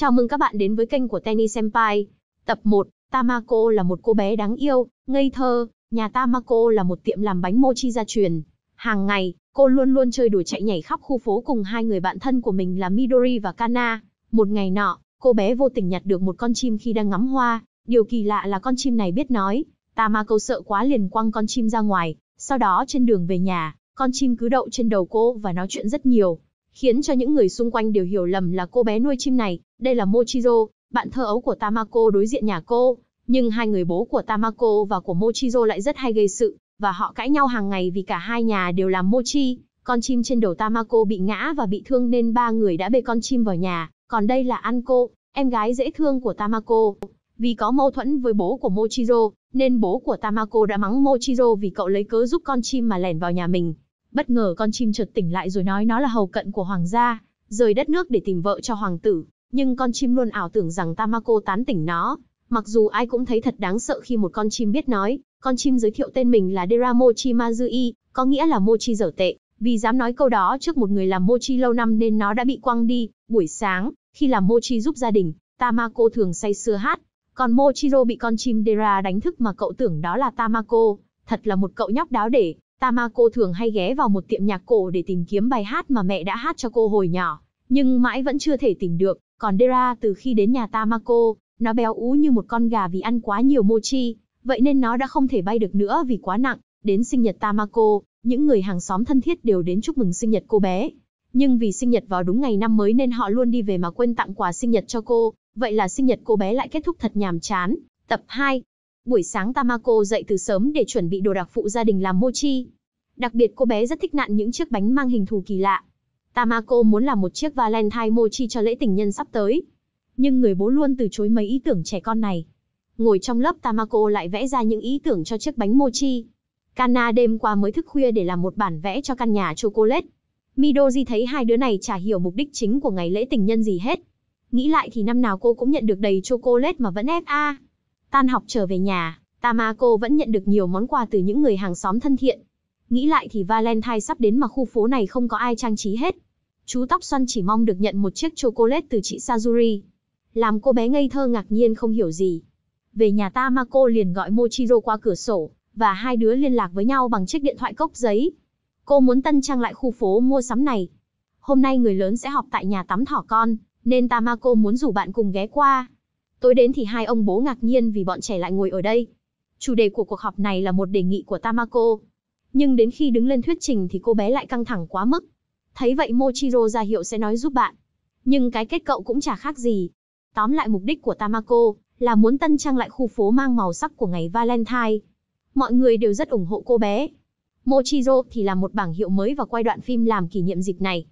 Chào mừng các bạn đến với kênh của Tenny Senpai. Tập 1, Tamako là một cô bé đáng yêu, ngây thơ. Nhà Tamako là một tiệm làm bánh mochi gia truyền. Hàng ngày, cô luôn luôn chơi đùa chạy nhảy khắp khu phố cùng hai người bạn thân của mình là Midori và Kana. Một ngày nọ, cô bé vô tình nhặt được một con chim khi đang ngắm hoa. Điều kỳ lạ là con chim này biết nói. Tamako sợ quá liền quăng con chim ra ngoài. Sau đó trên đường về nhà, con chim cứ đậu trên đầu cô và nói chuyện rất nhiều khiến cho những người xung quanh đều hiểu lầm là cô bé nuôi chim này, đây là Mochizo, bạn thơ ấu của Tamako đối diện nhà cô. Nhưng hai người bố của Tamako và của Mochizo lại rất hay gây sự, và họ cãi nhau hàng ngày vì cả hai nhà đều làm Mochi. Con chim trên đầu Tamako bị ngã và bị thương nên ba người đã bê con chim vào nhà, còn đây là Anko, em gái dễ thương của Tamako. Vì có mâu thuẫn với bố của Mochizo, nên bố của Tamako đã mắng Mochizo vì cậu lấy cớ giúp con chim mà lẻn vào nhà mình, bất ngờ con chim chợt tỉnh lại rồi nói nó là hầu cận của hoàng gia, rời đất nước để tìm vợ cho hoàng tử, nhưng con chim luôn ảo tưởng rằng Tamako tán tỉnh nó. Mặc dù ai cũng thấy thật đáng sợ khi một con chim biết nói, con chim giới thiệu tên mình là Dera Mochi Mazui, có nghĩa là Mochi dở tệ, vì dám nói câu đó trước một người làm Mochi lâu năm nên nó đã bị quăng đi. Buổi sáng, khi làm Mochi giúp gia đình, Tamako thường say sưa hát, còn Mochiro bị con chim Dera đánh thức mà cậu tưởng đó là Tamako, thật là một cậu nhóc đáo để. Tamako thường hay ghé vào một tiệm nhạc cổ để tìm kiếm bài hát mà mẹ đã hát cho cô hồi nhỏ, nhưng mãi vẫn chưa thể tìm được. Còn Dera từ khi đến nhà Tamako, nó béo ú như một con gà vì ăn quá nhiều mochi, vậy nên nó đã không thể bay được nữa vì quá nặng. Đến sinh nhật Tamako, những người hàng xóm thân thiết đều đến chúc mừng sinh nhật cô bé. Nhưng vì sinh nhật vào đúng ngày năm mới nên họ luôn đi về mà quên tặng quà sinh nhật cho cô, vậy là sinh nhật cô bé lại kết thúc thật nhàm chán. Tập 2, Buổi sáng Tamako dậy từ sớm để chuẩn bị đồ đặc phụ gia đình làm mochi. Đặc biệt cô bé rất thích nặn những chiếc bánh mang hình thù kỳ lạ. Tamako muốn làm một chiếc Valentine mochi cho lễ tình nhân sắp tới. Nhưng người bố luôn từ chối mấy ý tưởng trẻ con này. Ngồi trong lớp Tamako lại vẽ ra những ý tưởng cho chiếc bánh mochi. Kana đêm qua mới thức khuya để làm một bản vẽ cho căn nhà chocolate. Midori thấy hai đứa này chả hiểu mục đích chính của ngày lễ tình nhân gì hết. Nghĩ lại thì năm nào cô cũng nhận được đầy chocolate mà vẫn ép FA. Tan học trở về nhà, Tamako vẫn nhận được nhiều món quà từ những người hàng xóm thân thiện. Nghĩ lại thì Valentine sắp đến mà khu phố này không có ai trang trí hết. Chú tóc xoăn chỉ mong được nhận một chiếc chocolate từ chị Sazuri. Làm cô bé ngây thơ ngạc nhiên không hiểu gì. Về nhà Tamako liền gọi Mochiro qua cửa sổ, và hai đứa liên lạc với nhau bằng chiếc điện thoại cốc giấy. Cô muốn tân trang lại khu phố mua sắm này. Hôm nay người lớn sẽ họp tại nhà tắm thỏ con, nên Tamako muốn rủ bạn cùng ghé qua. Tối đến thì hai ông bố ngạc nhiên vì bọn trẻ lại ngồi ở đây. Chủ đề của cuộc họp này là một đề nghị của Tamako. Nhưng đến khi đứng lên thuyết trình thì cô bé lại căng thẳng quá mức. Thấy vậy Mochiro ra hiệu sẽ nói giúp bạn. Nhưng cái kết cậu cũng chả khác gì. Tóm lại mục đích của Tamako là muốn tân trang lại khu phố mang màu sắc của ngày Valentine. Mọi người đều rất ủng hộ cô bé. Mochiro thì là một bảng hiệu mới và quay đoạn phim làm kỷ niệm dịp này.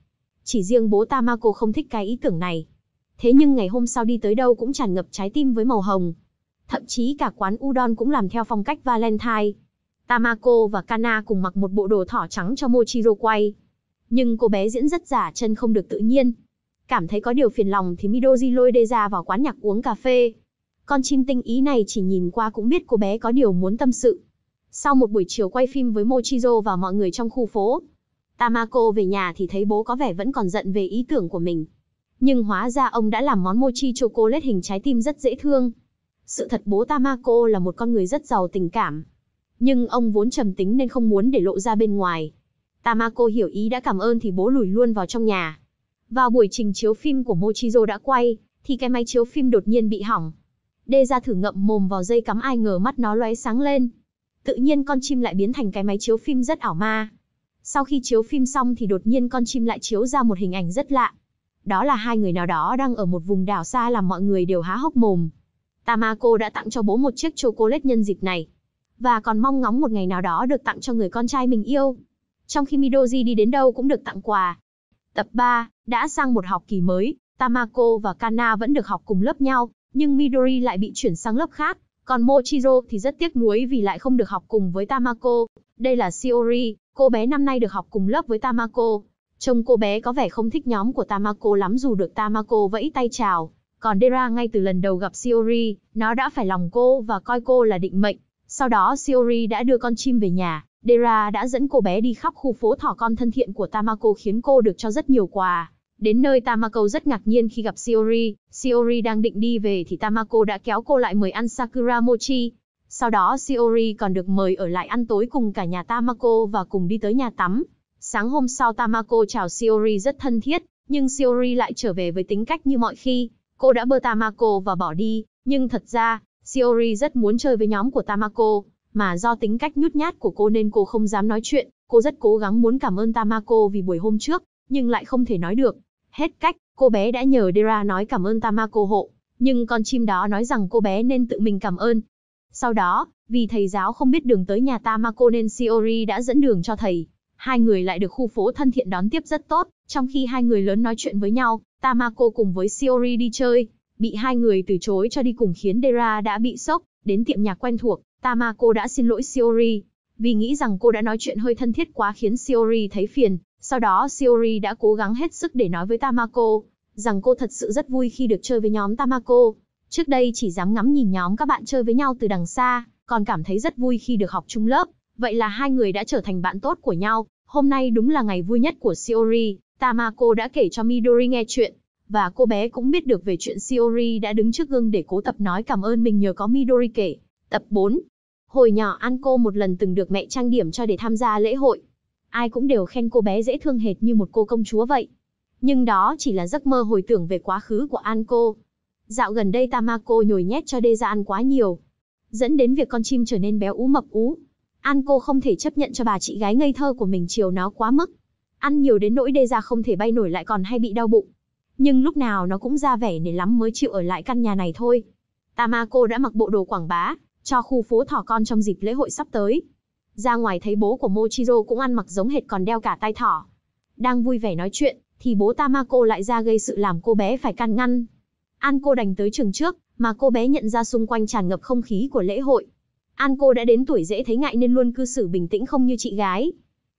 Chỉ riêng bố Tamako không thích cái ý tưởng này thế nhưng ngày hôm sau đi tới đâu cũng tràn ngập trái tim với màu hồng. Thậm chí cả quán udon cũng làm theo phong cách Valentine. Tamako và Kana cùng mặc một bộ đồ thỏ trắng cho Mochiro quay. Nhưng cô bé diễn rất giả chân không được tự nhiên. Cảm thấy có điều phiền lòng thì Midori lôi Deja vào quán nhạc uống cà phê. Con chim tinh ý này chỉ nhìn qua cũng biết cô bé có điều muốn tâm sự. Sau một buổi chiều quay phim với Mochiro và mọi người trong khu phố, Tamako về nhà thì thấy bố có vẻ vẫn còn giận về ý tưởng của mình, nhưng hóa ra ông đã làm món mochi chocolate hình trái tim rất dễ thương. Sự thật bố Tamako là một con người rất giàu tình cảm. Nhưng ông vốn trầm tính nên không muốn để lộ ra bên ngoài. Tamako hiểu ý đã cảm ơn thì bố lùi luôn vào trong nhà. Vào buổi trình chiếu phim của Mochizo đã quay, thì cái máy chiếu phim đột nhiên bị hỏng. Đê ra thử ngậm mồm vào dây cắm ai ngờ mắt nó lóe sáng lên. Tự nhiên con chim lại biến thành cái máy chiếu phim rất ảo ma. Sau khi chiếu phim xong thì đột nhiên con chim lại chiếu ra một hình ảnh rất lạ đó là hai người nào đó đang ở một vùng đảo xa làm mọi người đều há hốc mồm. Tamako đã tặng cho bố một chiếc chocolate nhân dịp này, và còn mong ngóng một ngày nào đó được tặng cho người con trai mình yêu. Trong khi Midoji đi đến đâu cũng được tặng quà. Tập 3, đã sang một học kỳ mới, Tamako và Kana vẫn được học cùng lớp nhau, nhưng Midori lại bị chuyển sang lớp khác, còn Mochiro thì rất tiếc nuối vì lại không được học cùng với Tamako. Đây là Siori, cô bé năm nay được học cùng lớp với Tamako, Trông cô bé có vẻ không thích nhóm của Tamako lắm dù được Tamako vẫy tay chào. Còn Dera ngay từ lần đầu gặp Siori, nó đã phải lòng cô và coi cô là định mệnh. Sau đó Siori đã đưa con chim về nhà, Dera đã dẫn cô bé đi khắp khu phố thỏ con thân thiện của Tamako khiến cô được cho rất nhiều quà. Đến nơi Tamako rất ngạc nhiên khi gặp Siori. Siori đang định đi về thì Tamako đã kéo cô lại mời ăn Sakura Mochi. Sau đó Siori còn được mời ở lại ăn tối cùng cả nhà Tamako và cùng đi tới nhà tắm. Sáng hôm sau Tamako chào Shiori rất thân thiết, nhưng Shiori lại trở về với tính cách như mọi khi. Cô đã bơ Tamako và bỏ đi, nhưng thật ra, Shiori rất muốn chơi với nhóm của Tamako, mà do tính cách nhút nhát của cô nên cô không dám nói chuyện. Cô rất cố gắng muốn cảm ơn Tamako vì buổi hôm trước, nhưng lại không thể nói được. Hết cách, cô bé đã nhờ Dera nói cảm ơn Tamako hộ, nhưng con chim đó nói rằng cô bé nên tự mình cảm ơn. Sau đó, vì thầy giáo không biết đường tới nhà Tamako nên Shiori đã dẫn đường cho thầy. Hai người lại được khu phố thân thiện đón tiếp rất tốt, trong khi hai người lớn nói chuyện với nhau, Tamako cùng với Shiori đi chơi, bị hai người từ chối cho đi cùng khiến Dera đã bị sốc, đến tiệm nhạc quen thuộc, Tamako đã xin lỗi Shiori, vì nghĩ rằng cô đã nói chuyện hơi thân thiết quá khiến Shiori thấy phiền, sau đó Shiori đã cố gắng hết sức để nói với Tamako, rằng cô thật sự rất vui khi được chơi với nhóm Tamako. Trước đây chỉ dám ngắm nhìn nhóm các bạn chơi với nhau từ đằng xa, còn cảm thấy rất vui khi được học chung lớp, Vậy là hai người đã trở thành bạn tốt của nhau, hôm nay đúng là ngày vui nhất của Siori. Tamako đã kể cho Midori nghe chuyện, và cô bé cũng biết được về chuyện Siori đã đứng trước gương để cố tập nói cảm ơn mình nhờ có Midori kể. Tập 4 Hồi nhỏ An cô một lần từng được mẹ trang điểm cho để tham gia lễ hội. Ai cũng đều khen cô bé dễ thương hệt như một cô công chúa vậy. Nhưng đó chỉ là giấc mơ hồi tưởng về quá khứ của An cô. Dạo gần đây Tamako nhồi nhét cho Deja ăn quá nhiều. Dẫn đến việc con chim trở nên béo ú mập ú. An cô không thể chấp nhận cho bà chị gái ngây thơ của mình chiều nó quá mức. Ăn nhiều đến nỗi đê ra không thể bay nổi lại còn hay bị đau bụng. Nhưng lúc nào nó cũng ra vẻ để lắm mới chịu ở lại căn nhà này thôi. Tamako đã mặc bộ đồ quảng bá, cho khu phố thỏ con trong dịp lễ hội sắp tới. Ra ngoài thấy bố của Mochiro cũng ăn mặc giống hệt còn đeo cả tai thỏ. Đang vui vẻ nói chuyện, thì bố Tamako lại ra gây sự làm cô bé phải can ngăn. An cô đành tới trường trước, mà cô bé nhận ra xung quanh tràn ngập không khí của lễ hội. An cô đã đến tuổi dễ thấy ngại nên luôn cư xử bình tĩnh không như chị gái.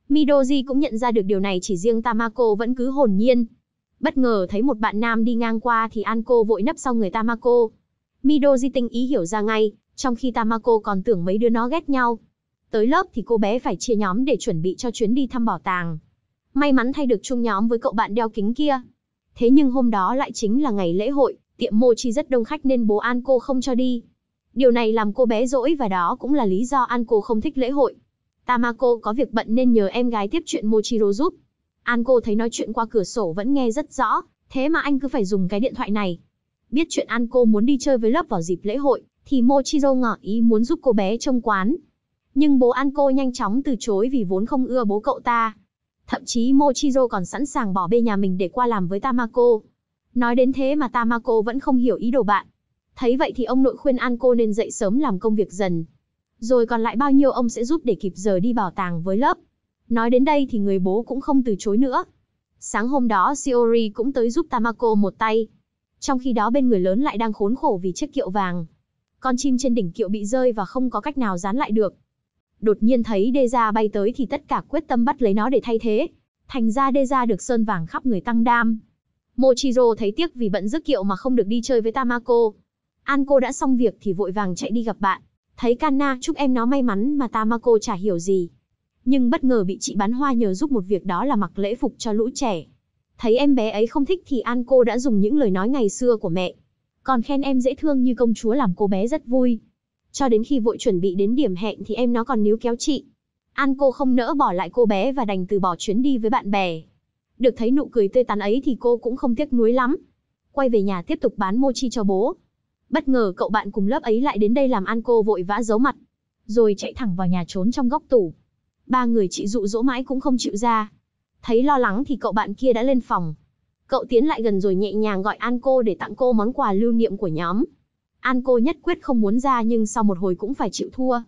Midoji cũng nhận ra được điều này chỉ riêng Tamako vẫn cứ hồn nhiên. Bất ngờ thấy một bạn nam đi ngang qua thì An cô vội nấp sau người Tamako. Midoji tinh ý hiểu ra ngay, trong khi Tamako còn tưởng mấy đứa nó ghét nhau. Tới lớp thì cô bé phải chia nhóm để chuẩn bị cho chuyến đi thăm bảo tàng. May mắn thay được chung nhóm với cậu bạn đeo kính kia. Thế nhưng hôm đó lại chính là ngày lễ hội, tiệm Mochi rất đông khách nên bố An cô không cho đi. Điều này làm cô bé dỗi và đó cũng là lý do An cô không thích lễ hội. Tamako có việc bận nên nhờ em gái tiếp chuyện Mochiro giúp. An cô thấy nói chuyện qua cửa sổ vẫn nghe rất rõ, thế mà anh cứ phải dùng cái điện thoại này. Biết chuyện An cô muốn đi chơi với lớp vào dịp lễ hội, thì Mochiro ngỏ ý muốn giúp cô bé trông quán. Nhưng bố An cô nhanh chóng từ chối vì vốn không ưa bố cậu ta. Thậm chí Mochiro còn sẵn sàng bỏ bê nhà mình để qua làm với Tamako. Nói đến thế mà Tamako vẫn không hiểu ý đồ bạn, Thấy vậy thì ông nội khuyên An cô nên dậy sớm làm công việc dần. Rồi còn lại bao nhiêu ông sẽ giúp để kịp giờ đi bảo tàng với lớp. Nói đến đây thì người bố cũng không từ chối nữa. Sáng hôm đó Shiori cũng tới giúp Tamako một tay. Trong khi đó bên người lớn lại đang khốn khổ vì chiếc kiệu vàng. Con chim trên đỉnh kiệu bị rơi và không có cách nào dán lại được. Đột nhiên thấy Deja bay tới thì tất cả quyết tâm bắt lấy nó để thay thế. Thành ra Deja được sơn vàng khắp người tăng đam. Mochiro thấy tiếc vì bận rước kiệu mà không được đi chơi với Tamako. An cô đã xong việc thì vội vàng chạy đi gặp bạn. Thấy Kana chúc em nó may mắn mà Tamako chả hiểu gì. Nhưng bất ngờ bị chị bán hoa nhờ giúp một việc đó là mặc lễ phục cho lũ trẻ. Thấy em bé ấy không thích thì An cô đã dùng những lời nói ngày xưa của mẹ. Còn khen em dễ thương như công chúa làm cô bé rất vui. Cho đến khi vội chuẩn bị đến điểm hẹn thì em nó còn níu kéo chị. An cô không nỡ bỏ lại cô bé và đành từ bỏ chuyến đi với bạn bè. Được thấy nụ cười tươi tắn ấy thì cô cũng không tiếc nuối lắm. Quay về nhà tiếp tục bán mochi cho bố, Bất ngờ cậu bạn cùng lớp ấy lại đến đây làm ăn cô vội vã giấu mặt, rồi chạy thẳng vào nhà trốn trong góc tủ. Ba người chị dụ dỗ mãi cũng không chịu ra. Thấy lo lắng thì cậu bạn kia đã lên phòng. Cậu tiến lại gần rồi nhẹ nhàng gọi An cô để tặng cô món quà lưu niệm của nhóm. An cô nhất quyết không muốn ra nhưng sau một hồi cũng phải chịu thua.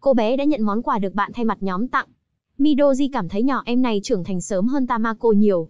Cô bé đã nhận món quà được bạn thay mặt nhóm tặng. Midoji cảm thấy nhỏ em này trưởng thành sớm hơn Tamako nhiều.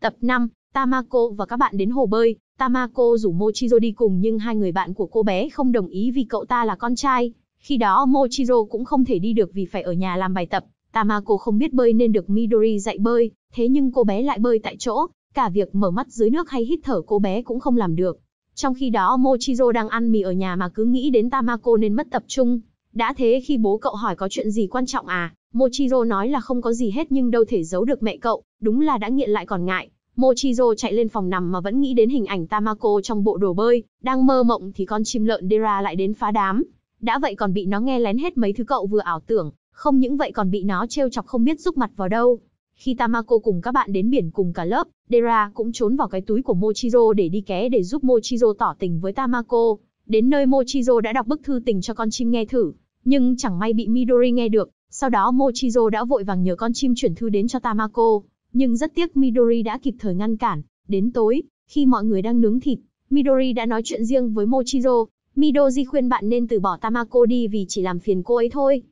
Tập 5, Tamako và các bạn đến hồ bơi. Tamako rủ Mochiro đi cùng nhưng hai người bạn của cô bé không đồng ý vì cậu ta là con trai. Khi đó Mochiro cũng không thể đi được vì phải ở nhà làm bài tập. Tamako không biết bơi nên được Midori dạy bơi, thế nhưng cô bé lại bơi tại chỗ, cả việc mở mắt dưới nước hay hít thở cô bé cũng không làm được. Trong khi đó Mochiro đang ăn mì ở nhà mà cứ nghĩ đến Tamako nên mất tập trung. Đã thế khi bố cậu hỏi có chuyện gì quan trọng à, Mochiro nói là không có gì hết nhưng đâu thể giấu được mẹ cậu, đúng là đã nghiện lại còn ngại. Mochizo chạy lên phòng nằm mà vẫn nghĩ đến hình ảnh Tamako trong bộ đồ bơi, đang mơ mộng thì con chim lợn Dera lại đến phá đám. Đã vậy còn bị nó nghe lén hết mấy thứ cậu vừa ảo tưởng, không những vậy còn bị nó trêu chọc không biết rúc mặt vào đâu. Khi Tamako cùng các bạn đến biển cùng cả lớp, Dera cũng trốn vào cái túi của Mochizo để đi ké để giúp Mochizo tỏ tình với Tamako. Đến nơi Mochizo đã đọc bức thư tình cho con chim nghe thử, nhưng chẳng may bị Midori nghe được, sau đó Mochizo đã vội vàng nhờ con chim chuyển thư đến cho Tamako. Nhưng rất tiếc Midori đã kịp thời ngăn cản, đến tối, khi mọi người đang nướng thịt, Midori đã nói chuyện riêng với Mochiro, Midori khuyên bạn nên từ bỏ Tamako đi vì chỉ làm phiền cô ấy thôi.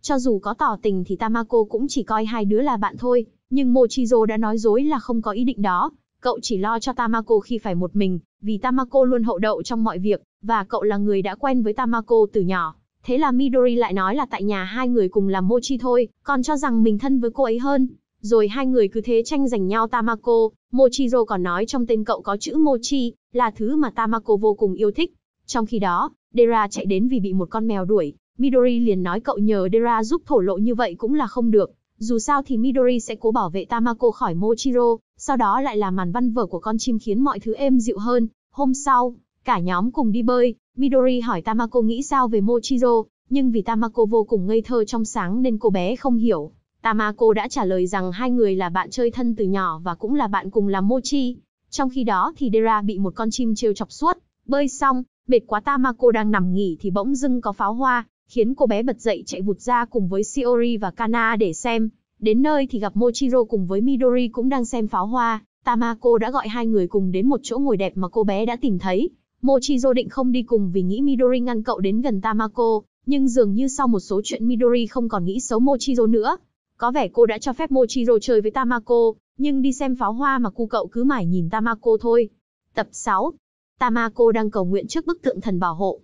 Cho dù có tỏ tình thì Tamako cũng chỉ coi hai đứa là bạn thôi, nhưng Mochiro đã nói dối là không có ý định đó. Cậu chỉ lo cho Tamako khi phải một mình, vì Tamako luôn hậu đậu trong mọi việc, và cậu là người đã quen với Tamako từ nhỏ. Thế là Midori lại nói là tại nhà hai người cùng làm mochi thôi, còn cho rằng mình thân với cô ấy hơn. Rồi hai người cứ thế tranh giành nhau Tamako, Mochiro còn nói trong tên cậu có chữ Mochi, là thứ mà Tamako vô cùng yêu thích. Trong khi đó, Dera chạy đến vì bị một con mèo đuổi, Midori liền nói cậu nhờ Dera giúp thổ lộ như vậy cũng là không được. Dù sao thì Midori sẽ cố bảo vệ Tamako khỏi Mochiro, sau đó lại là màn văn vở của con chim khiến mọi thứ êm dịu hơn. Hôm sau, cả nhóm cùng đi bơi, Midori hỏi Tamako nghĩ sao về Mochiro, nhưng vì Tamako vô cùng ngây thơ trong sáng nên cô bé không hiểu. Tamako đã trả lời rằng hai người là bạn chơi thân từ nhỏ và cũng là bạn cùng làm mochi. Trong khi đó thì Dera bị một con chim trêu chọc suốt, bơi xong, mệt quá Tamako đang nằm nghỉ thì bỗng dưng có pháo hoa, khiến cô bé bật dậy chạy vụt ra cùng với Shiori và Kana để xem. Đến nơi thì gặp Mochiro cùng với Midori cũng đang xem pháo hoa, Tamako đã gọi hai người cùng đến một chỗ ngồi đẹp mà cô bé đã tìm thấy. Mochiro định không đi cùng vì nghĩ Midori ngăn cậu đến gần Tamako, nhưng dường như sau một số chuyện Midori không còn nghĩ xấu Mochiro nữa, có vẻ cô đã cho phép Mochiro chơi với Tamako, nhưng đi xem pháo hoa mà cu cậu cứ mãi nhìn Tamako thôi. Tập 6. Tamako đang cầu nguyện trước bức tượng thần bảo hộ.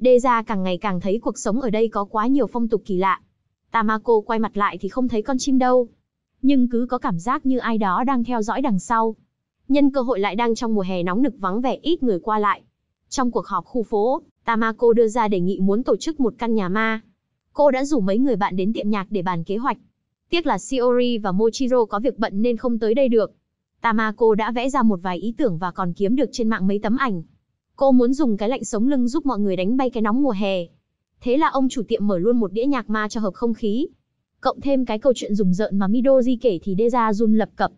Deja càng ngày càng thấy cuộc sống ở đây có quá nhiều phong tục kỳ lạ. Tamako quay mặt lại thì không thấy con chim đâu. Nhưng cứ có cảm giác như ai đó đang theo dõi đằng sau. Nhân cơ hội lại đang trong mùa hè nóng nực vắng vẻ ít người qua lại. Trong cuộc họp khu phố, Tamako đưa ra đề nghị muốn tổ chức một căn nhà ma. Cô đã rủ mấy người bạn đến tiệm nhạc để bàn kế hoạch. Tiếc là Shiori và Mochiro có việc bận nên không tới đây được. Tamako đã vẽ ra một vài ý tưởng và còn kiếm được trên mạng mấy tấm ảnh. Cô muốn dùng cái lạnh sống lưng giúp mọi người đánh bay cái nóng mùa hè. Thế là ông chủ tiệm mở luôn một đĩa nhạc ma cho hợp không khí. Cộng thêm cái câu chuyện rùng rợn mà Midori kể thì Deja Jun lập cập.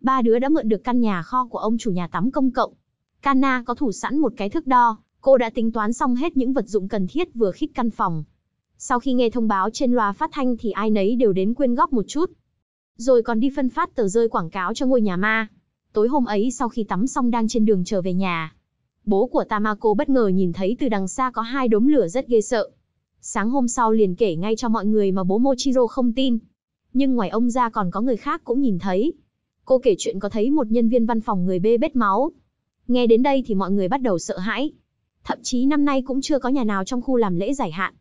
Ba đứa đã mượn được căn nhà kho của ông chủ nhà tắm công cộng. Kana có thủ sẵn một cái thước đo, cô đã tính toán xong hết những vật dụng cần thiết vừa khít căn phòng, sau khi nghe thông báo trên loa phát thanh thì ai nấy đều đến quyên góp một chút. Rồi còn đi phân phát tờ rơi quảng cáo cho ngôi nhà ma. Tối hôm ấy sau khi tắm xong đang trên đường trở về nhà. Bố của Tamako bất ngờ nhìn thấy từ đằng xa có hai đốm lửa rất ghê sợ. Sáng hôm sau liền kể ngay cho mọi người mà bố Mochiro không tin. Nhưng ngoài ông ra còn có người khác cũng nhìn thấy. Cô kể chuyện có thấy một nhân viên văn phòng người bê bết máu. Nghe đến đây thì mọi người bắt đầu sợ hãi. Thậm chí năm nay cũng chưa có nhà nào trong khu làm lễ giải hạn.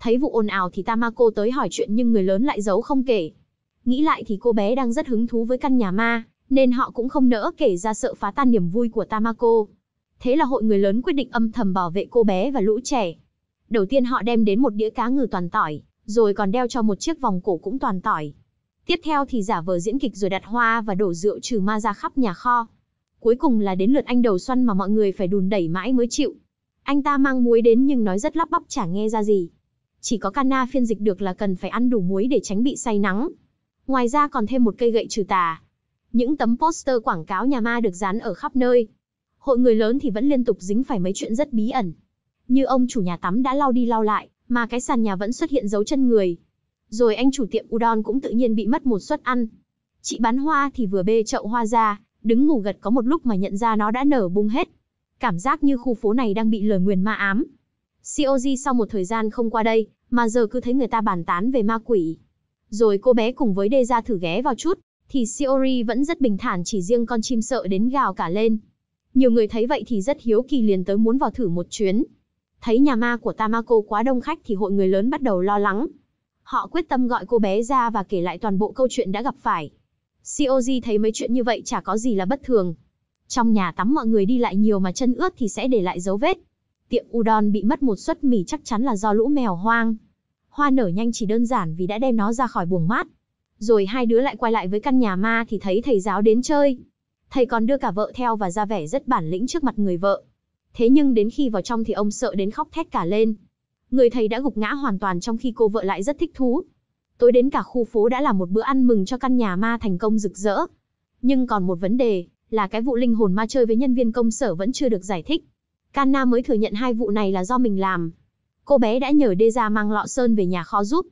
Thấy vụ ồn ào thì Tamako tới hỏi chuyện nhưng người lớn lại giấu không kể. Nghĩ lại thì cô bé đang rất hứng thú với căn nhà ma, nên họ cũng không nỡ kể ra sợ phá tan niềm vui của Tamako. Thế là hội người lớn quyết định âm thầm bảo vệ cô bé và lũ trẻ. Đầu tiên họ đem đến một đĩa cá ngừ toàn tỏi, rồi còn đeo cho một chiếc vòng cổ cũng toàn tỏi. Tiếp theo thì giả vờ diễn kịch rồi đặt hoa và đổ rượu trừ ma ra khắp nhà kho. Cuối cùng là đến lượt anh đầu xuân mà mọi người phải đùn đẩy mãi mới chịu. Anh ta mang muối đến nhưng nói rất lắp bắp chả nghe ra gì, chỉ có cana phiên dịch được là cần phải ăn đủ muối để tránh bị say nắng. Ngoài ra còn thêm một cây gậy trừ tà. Những tấm poster quảng cáo nhà ma được dán ở khắp nơi. Hội người lớn thì vẫn liên tục dính phải mấy chuyện rất bí ẩn. Như ông chủ nhà tắm đã lau đi lau lại, mà cái sàn nhà vẫn xuất hiện dấu chân người. Rồi anh chủ tiệm udon cũng tự nhiên bị mất một suất ăn. Chị bán hoa thì vừa bê chậu hoa ra, đứng ngủ gật có một lúc mà nhận ra nó đã nở bung hết. Cảm giác như khu phố này đang bị lời nguyền ma ám. Cioji sau một thời gian không qua đây, mà giờ cứ thấy người ta bàn tán về ma quỷ. Rồi cô bé cùng với ra thử ghé vào chút, thì Shiori vẫn rất bình thản chỉ riêng con chim sợ đến gào cả lên. Nhiều người thấy vậy thì rất hiếu kỳ liền tới muốn vào thử một chuyến. Thấy nhà ma của Tamako quá đông khách thì hội người lớn bắt đầu lo lắng. Họ quyết tâm gọi cô bé ra và kể lại toàn bộ câu chuyện đã gặp phải. Shioji thấy mấy chuyện như vậy chả có gì là bất thường. Trong nhà tắm mọi người đi lại nhiều mà chân ướt thì sẽ để lại dấu vết, tiệm udon bị mất một suất mì chắc chắn là do lũ mèo hoang. Hoa nở nhanh chỉ đơn giản vì đã đem nó ra khỏi buồng mát. Rồi hai đứa lại quay lại với căn nhà ma thì thấy thầy giáo đến chơi. Thầy còn đưa cả vợ theo và ra vẻ rất bản lĩnh trước mặt người vợ. Thế nhưng đến khi vào trong thì ông sợ đến khóc thét cả lên. Người thầy đã gục ngã hoàn toàn trong khi cô vợ lại rất thích thú. Tối đến cả khu phố đã là một bữa ăn mừng cho căn nhà ma thành công rực rỡ. Nhưng còn một vấn đề, là cái vụ linh hồn ma chơi với nhân viên công sở vẫn chưa được giải thích. Kana mới thừa nhận hai vụ này là do mình làm. Cô bé đã nhờ Đê ra mang lọ sơn về nhà kho giúp.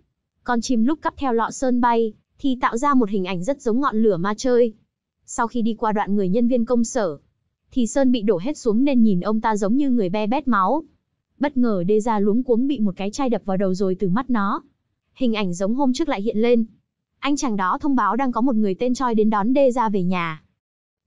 Con chim lúc cắp theo lọ sơn bay, thì tạo ra một hình ảnh rất giống ngọn lửa ma chơi. Sau khi đi qua đoạn người nhân viên công sở, thì sơn bị đổ hết xuống nên nhìn ông ta giống như người be bét máu. Bất ngờ Đê ra luống cuống bị một cái chai đập vào đầu rồi từ mắt nó. Hình ảnh giống hôm trước lại hiện lên. Anh chàng đó thông báo đang có một người tên Choi đến đón Đê ra về nhà.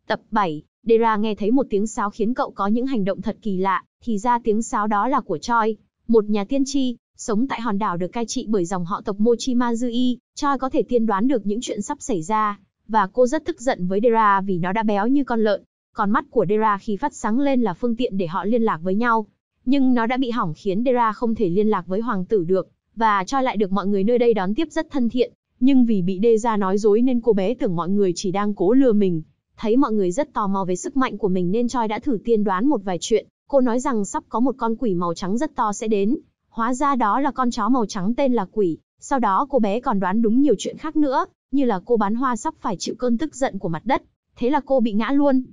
Tập 7 Dera nghe thấy một tiếng sáo khiến cậu có những hành động thật kỳ lạ, thì ra tiếng sáo đó là của Choi, một nhà tiên tri, sống tại hòn đảo được cai trị bởi dòng họ tộc Mochimazui, Choi có thể tiên đoán được những chuyện sắp xảy ra, và cô rất tức giận với Dera vì nó đã béo như con lợn. Còn mắt của Dera khi phát sáng lên là phương tiện để họ liên lạc với nhau, nhưng nó đã bị hỏng khiến Dera không thể liên lạc với hoàng tử được, và Choi lại được mọi người nơi đây đón tiếp rất thân thiện, nhưng vì bị Dera nói dối nên cô bé tưởng mọi người chỉ đang cố lừa mình Thấy mọi người rất tò mò về sức mạnh của mình nên Choi đã thử tiên đoán một vài chuyện. Cô nói rằng sắp có một con quỷ màu trắng rất to sẽ đến. Hóa ra đó là con chó màu trắng tên là quỷ. Sau đó cô bé còn đoán đúng nhiều chuyện khác nữa, như là cô bán hoa sắp phải chịu cơn tức giận của mặt đất. Thế là cô bị ngã luôn.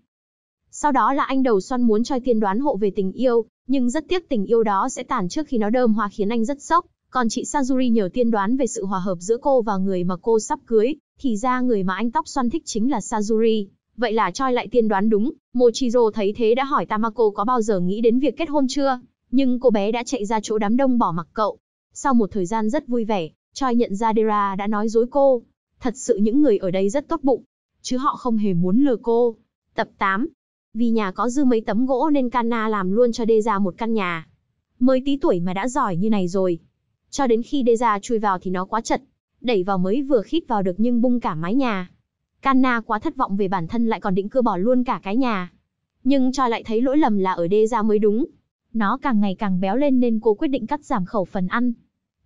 Sau đó là anh đầu xoăn muốn Choi tiên đoán hộ về tình yêu, nhưng rất tiếc tình yêu đó sẽ tàn trước khi nó đơm hoa khiến anh rất sốc. Còn chị Sajuri nhờ tiên đoán về sự hòa hợp giữa cô và người mà cô sắp cưới, thì ra người mà anh tóc xoăn thích chính là Sajuri vậy là choi lại tiên đoán đúng, Mochiro thấy thế đã hỏi Tamako có bao giờ nghĩ đến việc kết hôn chưa, nhưng cô bé đã chạy ra chỗ đám đông bỏ mặc cậu. Sau một thời gian rất vui vẻ, Choi nhận ra Dera đã nói dối cô. Thật sự những người ở đây rất tốt bụng, chứ họ không hề muốn lừa cô. Tập 8 Vì nhà có dư mấy tấm gỗ nên Kana làm luôn cho Dera một căn nhà. Mới tí tuổi mà đã giỏi như này rồi. Cho đến khi Dera chui vào thì nó quá chật, đẩy vào mới vừa khít vào được nhưng bung cả mái nhà. Canna quá thất vọng về bản thân lại còn định cưa bỏ luôn cả cái nhà. Nhưng Choi lại thấy lỗi lầm là ở đê ra mới đúng. Nó càng ngày càng béo lên nên cô quyết định cắt giảm khẩu phần ăn.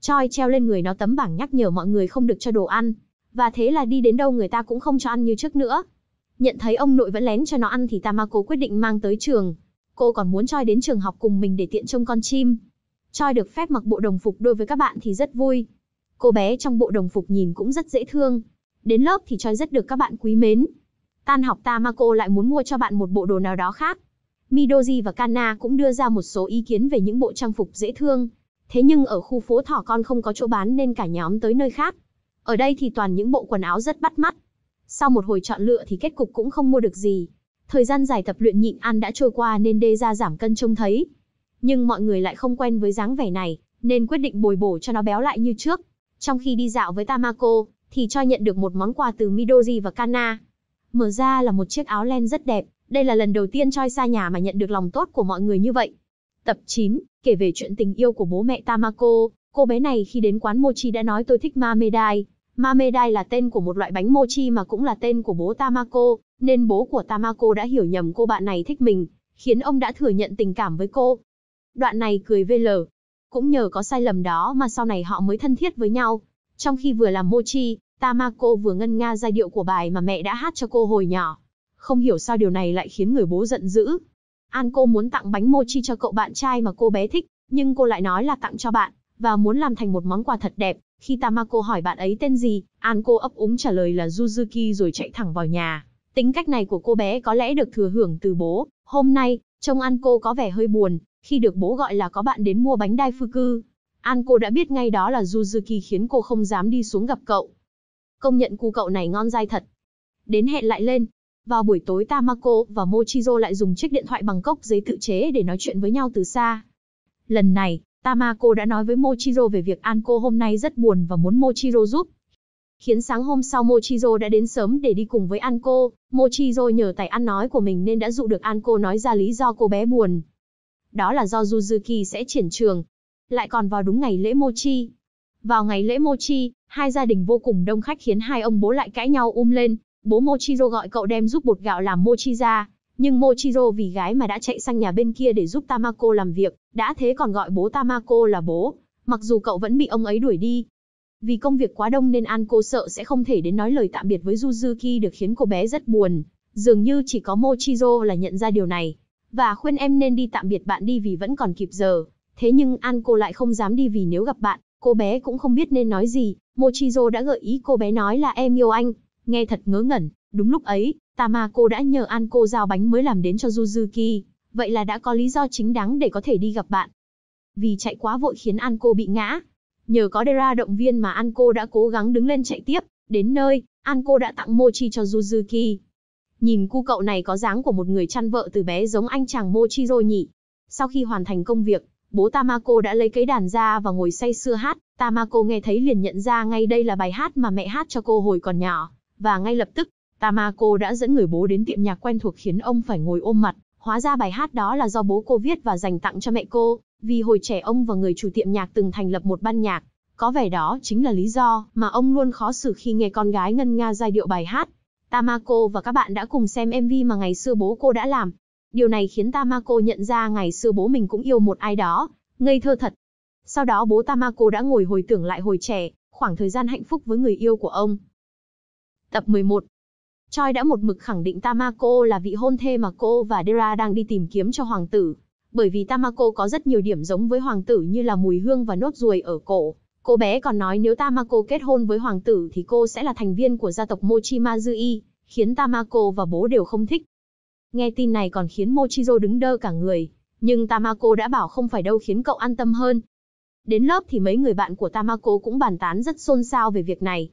Choi treo lên người nó tấm bảng nhắc nhở mọi người không được cho đồ ăn. Và thế là đi đến đâu người ta cũng không cho ăn như trước nữa. Nhận thấy ông nội vẫn lén cho nó ăn thì Tamako quyết định mang tới trường. Cô còn muốn Choi đến trường học cùng mình để tiện trông con chim. Choi được phép mặc bộ đồng phục đối với các bạn thì rất vui. Cô bé trong bộ đồng phục nhìn cũng rất dễ thương, Đến lớp thì Choi rất được các bạn quý mến. Tan học Tamako lại muốn mua cho bạn một bộ đồ nào đó khác. Midoji và Kana cũng đưa ra một số ý kiến về những bộ trang phục dễ thương. Thế nhưng ở khu phố thỏ con không có chỗ bán nên cả nhóm tới nơi khác. Ở đây thì toàn những bộ quần áo rất bắt mắt. Sau một hồi chọn lựa thì kết cục cũng không mua được gì. Thời gian dài tập luyện nhịn ăn đã trôi qua nên đê ra giảm cân trông thấy. Nhưng mọi người lại không quen với dáng vẻ này, nên quyết định bồi bổ cho nó béo lại như trước. Trong khi đi dạo với Tamako, thì cho nhận được một món quà từ Midori và Kana. Mở ra là một chiếc áo len rất đẹp, đây là lần đầu tiên Choi xa nhà mà nhận được lòng tốt của mọi người như vậy. Tập 9, kể về chuyện tình yêu của bố mẹ Tamako, cô bé này khi đến quán mochi đã nói tôi thích Mamedai. Mamedai là tên của một loại bánh mochi mà cũng là tên của bố Tamako, nên bố của Tamako đã hiểu nhầm cô bạn này thích mình, khiến ông đã thừa nhận tình cảm với cô. Đoạn này cười VL. Cũng nhờ có sai lầm đó mà sau này họ mới thân thiết với nhau, trong khi vừa làm mochi, Tamako vừa ngân nga giai điệu của bài mà mẹ đã hát cho cô hồi nhỏ. Không hiểu sao điều này lại khiến người bố giận dữ. An cô muốn tặng bánh mochi cho cậu bạn trai mà cô bé thích, nhưng cô lại nói là tặng cho bạn, và muốn làm thành một món quà thật đẹp. Khi Tamako hỏi bạn ấy tên gì, An cô ấp úng trả lời là Juzuki rồi chạy thẳng vào nhà. Tính cách này của cô bé có lẽ được thừa hưởng từ bố. Hôm nay, trông An cô có vẻ hơi buồn, khi được bố gọi là có bạn đến mua bánh đai phư cư. An cô đã biết ngay đó là Juzuki khiến cô không dám đi xuống gặp cậu. Công nhận cu cậu này ngon dai thật. Đến hẹn lại lên. Vào buổi tối Tamako và Mochizo lại dùng chiếc điện thoại bằng cốc giấy tự chế để nói chuyện với nhau từ xa. Lần này, Tamako đã nói với Mochiro về việc Anko hôm nay rất buồn và muốn Mochiro giúp. Khiến sáng hôm sau Mochiro đã đến sớm để đi cùng với Anko, Mochiro nhờ tài ăn nói của mình nên đã dụ được Anko nói ra lý do cô bé buồn. Đó là do Juzuki sẽ triển trường, lại còn vào đúng ngày lễ Mochi. Vào ngày lễ Mochi, hai gia đình vô cùng đông khách khiến hai ông bố lại cãi nhau um lên, bố Mochiro gọi cậu đem giúp bột gạo làm Mochi ra, nhưng Mochiro vì gái mà đã chạy sang nhà bên kia để giúp Tamako làm việc, đã thế còn gọi bố Tamako là bố, mặc dù cậu vẫn bị ông ấy đuổi đi. Vì công việc quá đông nên Anko sợ sẽ không thể đến nói lời tạm biệt với Suzuki được khiến cô bé rất buồn, dường như chỉ có Mochiro là nhận ra điều này, và khuyên em nên đi tạm biệt bạn đi vì vẫn còn kịp giờ. Thế nhưng An cô lại không dám đi vì nếu gặp bạn, cô bé cũng không biết nên nói gì. Mochizo đã gợi ý cô bé nói là em yêu anh. Nghe thật ngớ ngẩn, đúng lúc ấy, Tama cô đã nhờ An cô giao bánh mới làm đến cho Suzuki. Vậy là đã có lý do chính đáng để có thể đi gặp bạn. Vì chạy quá vội khiến An cô bị ngã. Nhờ có Dera động viên mà An cô đã cố gắng đứng lên chạy tiếp. Đến nơi, An cô đã tặng Mochi cho Suzuki. Nhìn cu cậu này có dáng của một người chăn vợ từ bé giống anh chàng Mochi nhỉ. Sau khi hoàn thành công việc, bố Tamako đã lấy cái đàn ra và ngồi say sưa hát, Tamako nghe thấy liền nhận ra ngay đây là bài hát mà mẹ hát cho cô hồi còn nhỏ, và ngay lập tức, Tamako đã dẫn người bố đến tiệm nhạc quen thuộc khiến ông phải ngồi ôm mặt, hóa ra bài hát đó là do bố cô viết và dành tặng cho mẹ cô, vì hồi trẻ ông và người chủ tiệm nhạc từng thành lập một ban nhạc, có vẻ đó chính là lý do mà ông luôn khó xử khi nghe con gái ngân nga giai điệu bài hát. Tamako và các bạn đã cùng xem MV mà ngày xưa bố cô đã làm, Điều này khiến Tamako nhận ra ngày xưa bố mình cũng yêu một ai đó, ngây thơ thật. Sau đó bố Tamako đã ngồi hồi tưởng lại hồi trẻ, khoảng thời gian hạnh phúc với người yêu của ông. Tập 11 Choi đã một mực khẳng định Tamako là vị hôn thê mà cô và Dera đang đi tìm kiếm cho hoàng tử. Bởi vì Tamako có rất nhiều điểm giống với hoàng tử như là mùi hương và nốt ruồi ở cổ. Cô bé còn nói nếu Tamako kết hôn với hoàng tử thì cô sẽ là thành viên của gia tộc Mochimazui, khiến Tamako và bố đều không thích. Nghe tin này còn khiến Mochizo đứng đơ cả người, nhưng Tamako đã bảo không phải đâu khiến cậu an tâm hơn. Đến lớp thì mấy người bạn của Tamako cũng bàn tán rất xôn xao về việc này.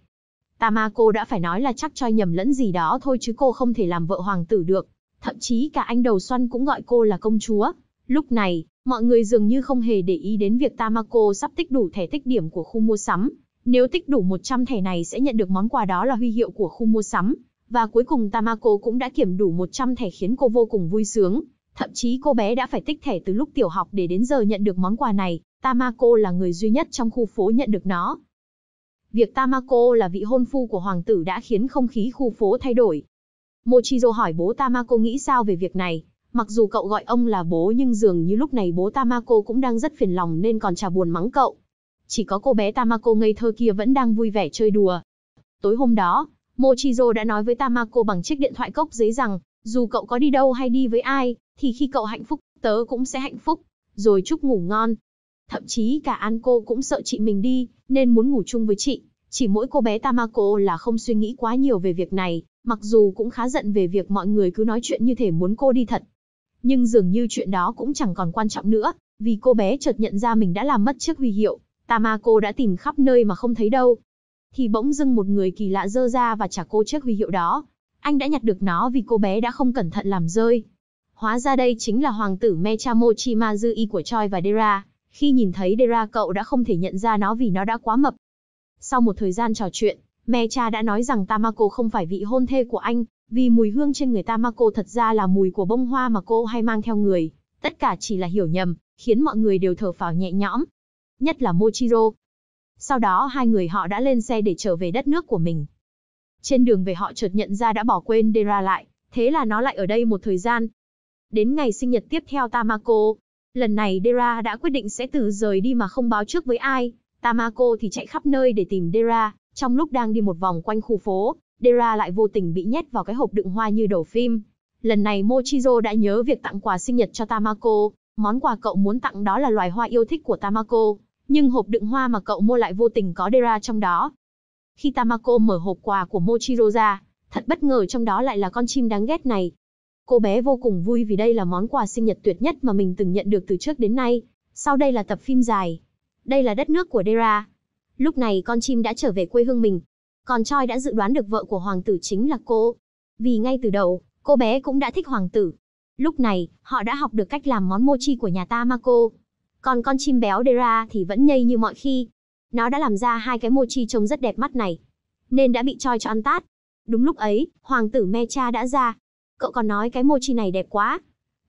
Tamako đã phải nói là chắc choi nhầm lẫn gì đó thôi chứ cô không thể làm vợ hoàng tử được. Thậm chí cả anh đầu xoăn cũng gọi cô là công chúa. Lúc này, mọi người dường như không hề để ý đến việc Tamako sắp tích đủ thẻ tích điểm của khu mua sắm. Nếu tích đủ 100 thẻ này sẽ nhận được món quà đó là huy hiệu của khu mua sắm. Và cuối cùng Tamako cũng đã kiểm đủ 100 thẻ khiến cô vô cùng vui sướng. Thậm chí cô bé đã phải tích thẻ từ lúc tiểu học để đến giờ nhận được món quà này. Tamako là người duy nhất trong khu phố nhận được nó. Việc Tamako là vị hôn phu của hoàng tử đã khiến không khí khu phố thay đổi. Mochizo hỏi bố Tamako nghĩ sao về việc này. Mặc dù cậu gọi ông là bố nhưng dường như lúc này bố Tamako cũng đang rất phiền lòng nên còn trà buồn mắng cậu. Chỉ có cô bé Tamako ngây thơ kia vẫn đang vui vẻ chơi đùa. Tối hôm đó, Mochizo đã nói với Tamako bằng chiếc điện thoại cốc giấy rằng, dù cậu có đi đâu hay đi với ai, thì khi cậu hạnh phúc, tớ cũng sẽ hạnh phúc. Rồi chúc ngủ ngon. Thậm chí cả Anko cũng sợ chị mình đi, nên muốn ngủ chung với chị. Chỉ mỗi cô bé Tamako là không suy nghĩ quá nhiều về việc này, mặc dù cũng khá giận về việc mọi người cứ nói chuyện như thể muốn cô đi thật. Nhưng dường như chuyện đó cũng chẳng còn quan trọng nữa, vì cô bé chợt nhận ra mình đã làm mất chiếc huy hiệu. Tamako đã tìm khắp nơi mà không thấy đâu, thì bỗng dưng một người kỳ lạ dơ ra và trả cô chiếc huy hiệu đó. Anh đã nhặt được nó vì cô bé đã không cẩn thận làm rơi. Hóa ra đây chính là hoàng tử Mechamo Chimazui của Choi và Dera. Khi nhìn thấy Dera cậu đã không thể nhận ra nó vì nó đã quá mập. Sau một thời gian trò chuyện, Mecha đã nói rằng Tamako không phải vị hôn thê của anh, vì mùi hương trên người Tamako thật ra là mùi của bông hoa mà cô hay mang theo người. Tất cả chỉ là hiểu nhầm, khiến mọi người đều thở phào nhẹ nhõm. Nhất là Mochiro, sau đó hai người họ đã lên xe để trở về đất nước của mình. Trên đường về họ chợt nhận ra đã bỏ quên Dera lại, thế là nó lại ở đây một thời gian. Đến ngày sinh nhật tiếp theo Tamako, lần này Dera đã quyết định sẽ từ rời đi mà không báo trước với ai. Tamako thì chạy khắp nơi để tìm Dera, trong lúc đang đi một vòng quanh khu phố, Dera lại vô tình bị nhét vào cái hộp đựng hoa như đầu phim. Lần này Mochizo đã nhớ việc tặng quà sinh nhật cho Tamako, món quà cậu muốn tặng đó là loài hoa yêu thích của Tamako, nhưng hộp đựng hoa mà cậu mua lại vô tình có Dera trong đó. Khi Tamako mở hộp quà của Mochiro ra, thật bất ngờ trong đó lại là con chim đáng ghét này. Cô bé vô cùng vui vì đây là món quà sinh nhật tuyệt nhất mà mình từng nhận được từ trước đến nay. Sau đây là tập phim dài. Đây là đất nước của Dera. Lúc này con chim đã trở về quê hương mình. Còn Choi đã dự đoán được vợ của hoàng tử chính là cô. Vì ngay từ đầu, cô bé cũng đã thích hoàng tử. Lúc này, họ đã học được cách làm món mochi của nhà Tamako. Còn con chim béo Dera thì vẫn nhây như mọi khi. Nó đã làm ra hai cái mochi trông rất đẹp mắt này. Nên đã bị Choi cho ăn tát. Đúng lúc ấy, hoàng tử Mecha đã ra. Cậu còn nói cái mochi này đẹp quá.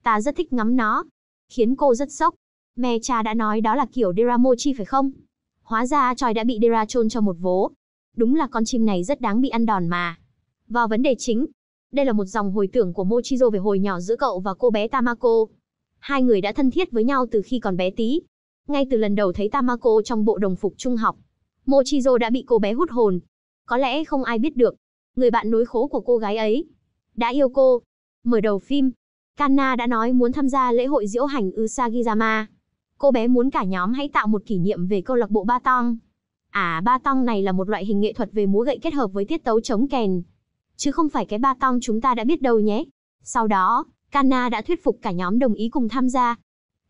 Ta rất thích ngắm nó. Khiến cô rất sốc. Mecha đã nói đó là kiểu Dera mochi phải không? Hóa ra Choi đã bị Dera chôn cho một vố. Đúng là con chim này rất đáng bị ăn đòn mà. Vào vấn đề chính, đây là một dòng hồi tưởng của Mochizo về hồi nhỏ giữa cậu và cô bé Tamako. Hai người đã thân thiết với nhau từ khi còn bé tí. Ngay từ lần đầu thấy Tamako trong bộ đồng phục trung học, Mochizo đã bị cô bé hút hồn. Có lẽ không ai biết được, người bạn nối khố của cô gái ấy đã yêu cô. Mở đầu phim, Kanna đã nói muốn tham gia lễ hội diễu hành Usagizama. Cô bé muốn cả nhóm hãy tạo một kỷ niệm về câu lạc bộ Ba Tong. À, Ba Tong này là một loại hình nghệ thuật về múa gậy kết hợp với tiết tấu chống kèn. Chứ không phải cái Ba Tong chúng ta đã biết đâu nhé. Sau đó, Kana đã thuyết phục cả nhóm đồng ý cùng tham gia.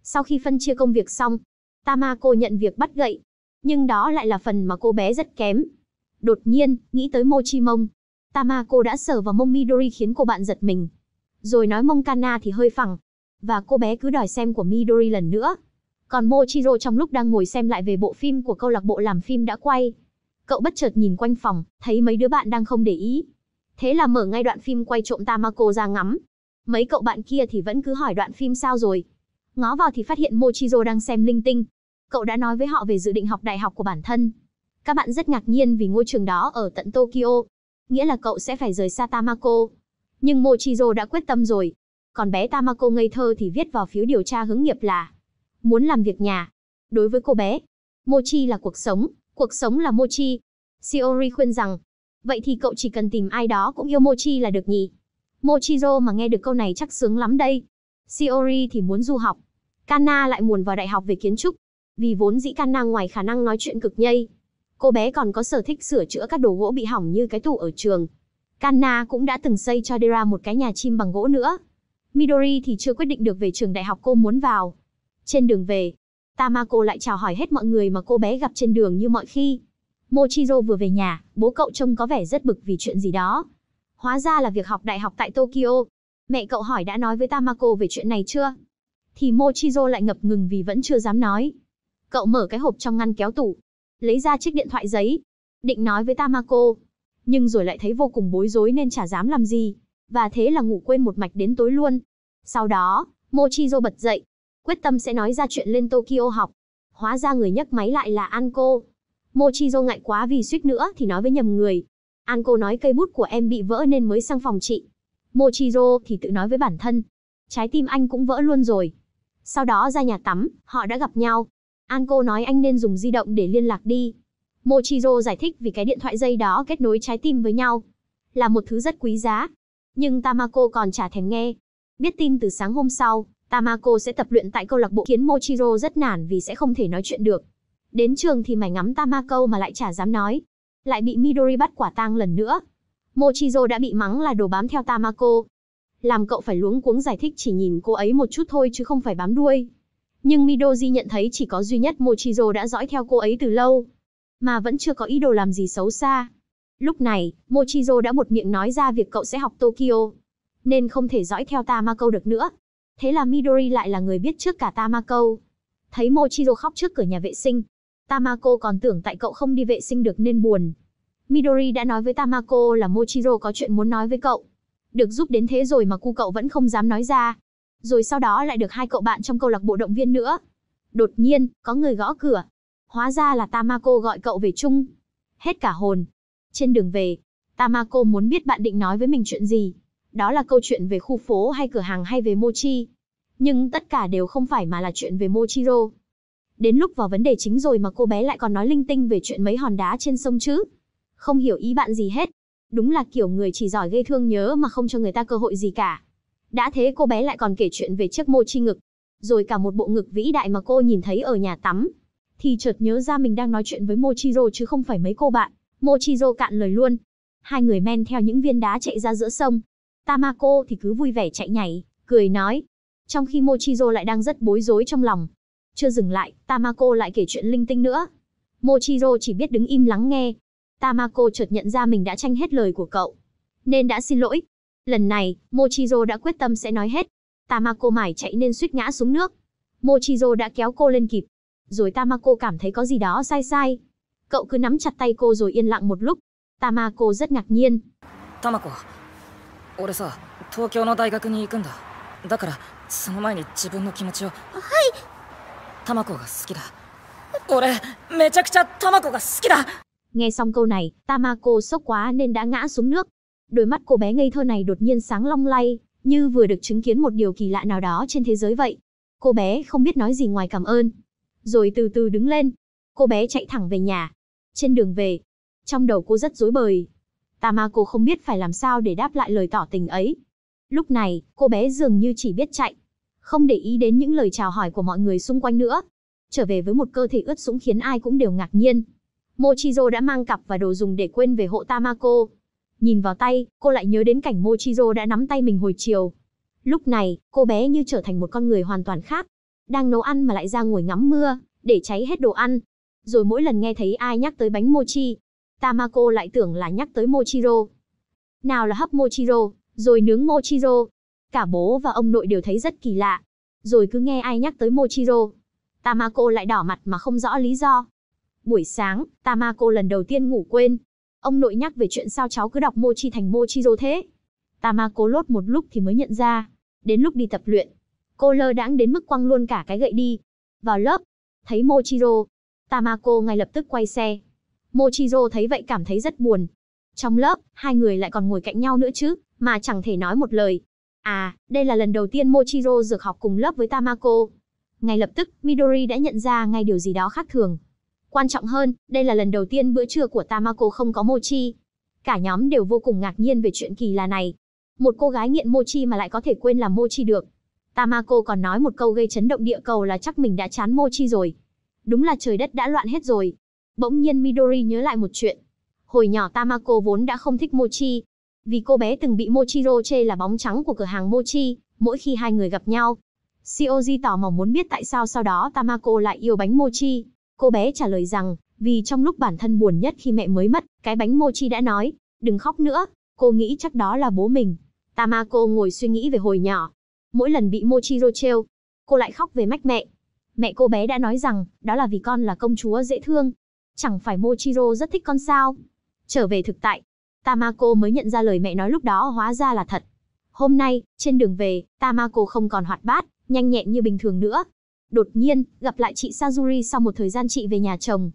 Sau khi phân chia công việc xong, Tamako nhận việc bắt gậy. Nhưng đó lại là phần mà cô bé rất kém. Đột nhiên, nghĩ tới Mochi Mông. Tamako đã sờ vào mông Midori khiến cô bạn giật mình. Rồi nói mông Kana thì hơi phẳng. Và cô bé cứ đòi xem của Midori lần nữa. Còn Mochiro trong lúc đang ngồi xem lại về bộ phim của câu lạc bộ làm phim đã quay. Cậu bất chợt nhìn quanh phòng, thấy mấy đứa bạn đang không để ý. Thế là mở ngay đoạn phim quay trộm Tamako ra ngắm, Mấy cậu bạn kia thì vẫn cứ hỏi đoạn phim sao rồi. Ngó vào thì phát hiện Mochizo đang xem linh tinh. Cậu đã nói với họ về dự định học đại học của bản thân. Các bạn rất ngạc nhiên vì ngôi trường đó ở tận Tokyo. Nghĩa là cậu sẽ phải rời xa Tamako. Nhưng Mochizo đã quyết tâm rồi. Còn bé Tamako ngây thơ thì viết vào phiếu điều tra hướng nghiệp là muốn làm việc nhà. Đối với cô bé, Mochi là cuộc sống, cuộc sống là Mochi. Shiori khuyên rằng, vậy thì cậu chỉ cần tìm ai đó cũng yêu Mochi là được nhỉ? Mochiro mà nghe được câu này chắc sướng lắm đây. Siori thì muốn du học. Kana lại muốn vào đại học về kiến trúc. Vì vốn dĩ Kana ngoài khả năng nói chuyện cực nhây. Cô bé còn có sở thích sửa chữa các đồ gỗ bị hỏng như cái tủ ở trường. Kana cũng đã từng xây cho Dera một cái nhà chim bằng gỗ nữa. Midori thì chưa quyết định được về trường đại học cô muốn vào. Trên đường về, Tamako lại chào hỏi hết mọi người mà cô bé gặp trên đường như mọi khi. Mochiro vừa về nhà, bố cậu trông có vẻ rất bực vì chuyện gì đó. Hóa ra là việc học đại học tại Tokyo. Mẹ cậu hỏi đã nói với Tamako về chuyện này chưa? Thì Mochizo lại ngập ngừng vì vẫn chưa dám nói. Cậu mở cái hộp trong ngăn kéo tủ, lấy ra chiếc điện thoại giấy, định nói với Tamako, nhưng rồi lại thấy vô cùng bối rối nên chả dám làm gì, và thế là ngủ quên một mạch đến tối luôn. Sau đó, Mochizo bật dậy, quyết tâm sẽ nói ra chuyện lên Tokyo học. Hóa ra người nhấc máy lại là Anko. Mochizo ngại quá vì suýt nữa thì nói với nhầm người. Anko nói cây bút của em bị vỡ nên mới sang phòng chị. Mochiro thì tự nói với bản thân. Trái tim anh cũng vỡ luôn rồi. Sau đó ra nhà tắm, họ đã gặp nhau. Anko nói anh nên dùng di động để liên lạc đi. Mochiro giải thích vì cái điện thoại dây đó kết nối trái tim với nhau. Là một thứ rất quý giá. Nhưng Tamako còn chả thèm nghe. Biết tin từ sáng hôm sau, Tamako sẽ tập luyện tại câu lạc bộ khiến Mochiro rất nản vì sẽ không thể nói chuyện được. Đến trường thì mày ngắm Tamako mà lại chả dám nói lại bị Midori bắt quả tang lần nữa. Mochizo đã bị mắng là đồ bám theo Tamako. Làm cậu phải luống cuống giải thích chỉ nhìn cô ấy một chút thôi chứ không phải bám đuôi. Nhưng Midori nhận thấy chỉ có duy nhất Mochizo đã dõi theo cô ấy từ lâu, mà vẫn chưa có ý đồ làm gì xấu xa. Lúc này, Mochizo đã buột miệng nói ra việc cậu sẽ học Tokyo, nên không thể dõi theo Tamako được nữa. Thế là Midori lại là người biết trước cả Tamako. Thấy Mochizo khóc trước cửa nhà vệ sinh, Tamako còn tưởng tại cậu không đi vệ sinh được nên buồn. Midori đã nói với Tamako là Mochiro có chuyện muốn nói với cậu. Được giúp đến thế rồi mà cu cậu vẫn không dám nói ra. Rồi sau đó lại được hai cậu bạn trong câu lạc bộ động viên nữa. Đột nhiên, có người gõ cửa. Hóa ra là Tamako gọi cậu về chung. Hết cả hồn. Trên đường về, Tamako muốn biết bạn định nói với mình chuyện gì. Đó là câu chuyện về khu phố hay cửa hàng hay về Mochi. Nhưng tất cả đều không phải mà là chuyện về Mochiro đến lúc vào vấn đề chính rồi mà cô bé lại còn nói linh tinh về chuyện mấy hòn đá trên sông chứ. Không hiểu ý bạn gì hết. Đúng là kiểu người chỉ giỏi gây thương nhớ mà không cho người ta cơ hội gì cả. Đã thế cô bé lại còn kể chuyện về chiếc mô chi ngực, rồi cả một bộ ngực vĩ đại mà cô nhìn thấy ở nhà tắm. Thì chợt nhớ ra mình đang nói chuyện với Mochiro chứ không phải mấy cô bạn. Mochiro cạn lời luôn. Hai người men theo những viên đá chạy ra giữa sông. Tamako thì cứ vui vẻ chạy nhảy, cười nói. Trong khi Mochiro lại đang rất bối rối trong lòng, chưa dừng lại, Tamako lại kể chuyện linh tinh nữa. Mochiro chỉ biết đứng im lắng nghe. Tamako chợt nhận ra mình đã tranh hết lời của cậu. Nên đã xin lỗi. Lần này, Mochiro đã quyết tâm sẽ nói hết. Tamako mải chạy nên suýt ngã xuống nước. Mochiro đã kéo cô lên kịp. Rồi Tamako cảm thấy có gì đó sai sai. Cậu cứ nắm chặt tay cô rồi yên lặng một lúc. Tamako rất ngạc nhiên. Tamako, 俺さ、東京の大学に行くんだ。だから、その前に自分の気持ちを。はい、Nghe xong câu này, Tamako sốc quá nên đã ngã xuống nước. Đôi mắt cô bé ngây thơ này đột nhiên sáng long lay, như vừa được chứng kiến một điều kỳ lạ nào đó trên thế giới vậy. Cô bé không biết nói gì ngoài cảm ơn, rồi từ từ đứng lên. Cô bé chạy thẳng về nhà. Trên đường về, trong đầu cô rất rối bời. Tamako không biết phải làm sao để đáp lại lời tỏ tình ấy. Lúc này, cô bé dường như chỉ biết chạy, không để ý đến những lời chào hỏi của mọi người xung quanh nữa. Trở về với một cơ thể ướt sũng khiến ai cũng đều ngạc nhiên. Mochizo đã mang cặp và đồ dùng để quên về hộ Tamako. Nhìn vào tay, cô lại nhớ đến cảnh Mochizo đã nắm tay mình hồi chiều. Lúc này, cô bé như trở thành một con người hoàn toàn khác. Đang nấu ăn mà lại ra ngồi ngắm mưa, để cháy hết đồ ăn. Rồi mỗi lần nghe thấy ai nhắc tới bánh mochi, Tamako lại tưởng là nhắc tới Mochiro. Nào là hấp Mochiro, rồi nướng Mochiro, Cả bố và ông nội đều thấy rất kỳ lạ. Rồi cứ nghe ai nhắc tới Mochiro. Tamako lại đỏ mặt mà không rõ lý do. Buổi sáng, Tamako lần đầu tiên ngủ quên. Ông nội nhắc về chuyện sao cháu cứ đọc Mochi thành Mochiro thế. Tamako lốt một lúc thì mới nhận ra. Đến lúc đi tập luyện, cô lơ đãng đến mức quăng luôn cả cái gậy đi. Vào lớp, thấy Mochiro, Tamako ngay lập tức quay xe. Mochiro thấy vậy cảm thấy rất buồn. Trong lớp, hai người lại còn ngồi cạnh nhau nữa chứ, mà chẳng thể nói một lời. À, đây là lần đầu tiên Mochiro dược học cùng lớp với Tamako. Ngay lập tức, Midori đã nhận ra ngay điều gì đó khác thường. Quan trọng hơn, đây là lần đầu tiên bữa trưa của Tamako không có mochi. Cả nhóm đều vô cùng ngạc nhiên về chuyện kỳ lạ này. Một cô gái nghiện mochi mà lại có thể quên làm mochi được. Tamako còn nói một câu gây chấn động địa cầu là chắc mình đã chán mochi rồi. Đúng là trời đất đã loạn hết rồi. Bỗng nhiên Midori nhớ lại một chuyện. Hồi nhỏ Tamako vốn đã không thích mochi, vì cô bé từng bị Mochiro chê là bóng trắng của cửa hàng Mochi, mỗi khi hai người gặp nhau. Shioji tò mò muốn biết tại sao sau đó Tamako lại yêu bánh Mochi. Cô bé trả lời rằng, vì trong lúc bản thân buồn nhất khi mẹ mới mất, cái bánh Mochi đã nói, đừng khóc nữa, cô nghĩ chắc đó là bố mình. Tamako ngồi suy nghĩ về hồi nhỏ. Mỗi lần bị Mochiro trêu, cô lại khóc về mách mẹ. Mẹ cô bé đã nói rằng, đó là vì con là công chúa dễ thương. Chẳng phải Mochiro rất thích con sao? Trở về thực tại, Tamako mới nhận ra lời mẹ nói lúc đó hóa ra là thật. Hôm nay, trên đường về, Tamako không còn hoạt bát, nhanh nhẹn như bình thường nữa. Đột nhiên, gặp lại chị Sajuri sau một thời gian chị về nhà chồng.